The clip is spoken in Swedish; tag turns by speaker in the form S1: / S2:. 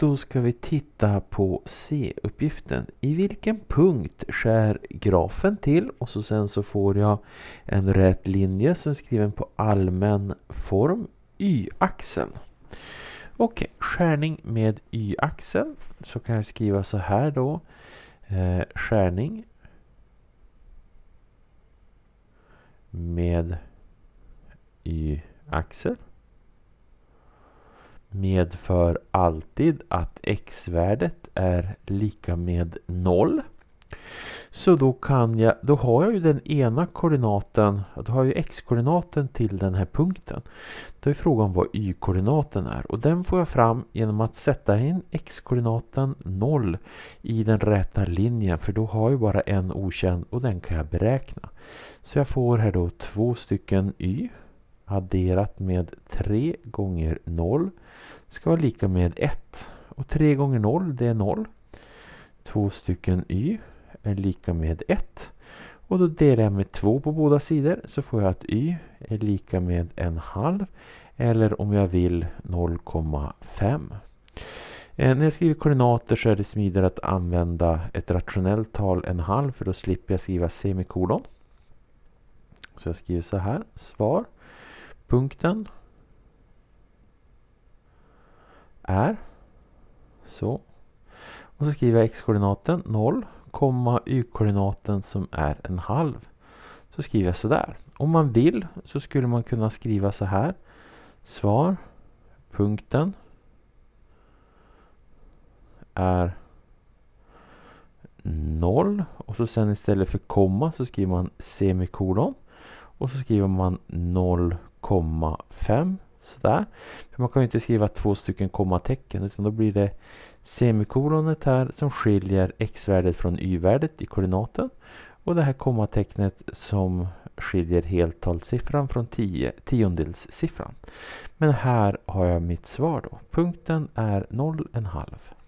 S1: Då ska vi titta på C-uppgiften. I vilken punkt skär grafen till? Och så sen så får jag en rät linje som är skriven på allmän form, y-axeln. Okej, skärning med y-axeln. Så kan jag skriva så här då. Eh, skärning med y-axel medför alltid att x-värdet är lika med 0. Så då, kan jag, då har jag ju den ena koordinaten, då har jag x-koordinaten till den här punkten. Då är frågan vad y-koordinaten är och den får jag fram genom att sätta in x-koordinaten 0 i den rätta linjen för då har jag bara en okänd och den kan jag beräkna. Så jag får här då två stycken y adderat med 3 gånger 0 ska vara lika med 1. Och 3 gånger 0 det är 0. 2 stycken y är lika med 1. Och då delar jag med 2 på båda sidor så får jag att y är lika med en halv eller om jag vill 0,5. Eh, när jag skriver koordinater så är det smidigare att använda ett rationellt tal en halv för då slipper jag skriva semikolon. Så jag skriver så här, svar, punkten är. Så. Och så skriver jag x-koordinaten 0, y-koordinaten som är en halv. Så skriver jag sådär. Om man vill så skulle man kunna skriva så här. Svar, punkten är 0 och så sen istället för komma så skriver man semikolon och så skriver man 0,5 Sådär. För man kan ju inte skriva två stycken kommatecken utan då blir det semikolonet här som skiljer x-värdet från y-värdet i koordinaten. Och det här kommatecknet som skiljer heltalssiffran från tio, tiondelssiffran. Men här har jag mitt svar då. Punkten är 0,5.